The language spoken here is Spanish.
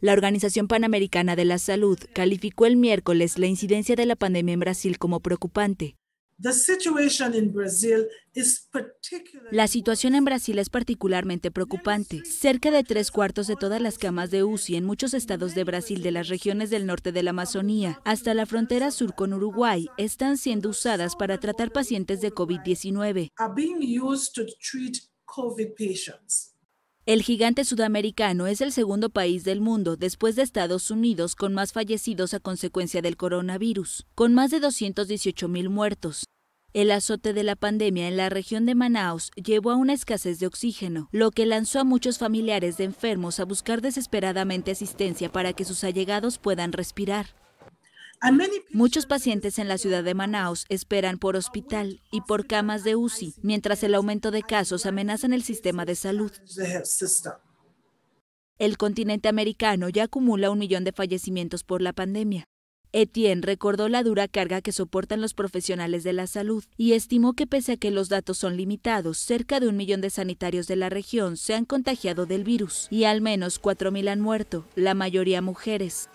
La Organización Panamericana de la Salud calificó el miércoles la incidencia de la pandemia en Brasil como preocupante. La situación en Brasil es particularmente preocupante. Cerca de tres cuartos de todas las camas de UCI en muchos estados de Brasil, de las regiones del norte de la Amazonía hasta la frontera sur con Uruguay, están siendo usadas para tratar pacientes de COVID-19. El gigante sudamericano es el segundo país del mundo después de Estados Unidos con más fallecidos a consecuencia del coronavirus, con más de 218 mil muertos. El azote de la pandemia en la región de Manaus llevó a una escasez de oxígeno, lo que lanzó a muchos familiares de enfermos a buscar desesperadamente asistencia para que sus allegados puedan respirar. Muchos pacientes en la ciudad de Manaus esperan por hospital y por camas de UCI, mientras el aumento de casos amenaza el sistema de salud. El continente americano ya acumula un millón de fallecimientos por la pandemia. Etienne recordó la dura carga que soportan los profesionales de la salud y estimó que pese a que los datos son limitados, cerca de un millón de sanitarios de la región se han contagiado del virus y al menos 4.000 han muerto, la mayoría mujeres.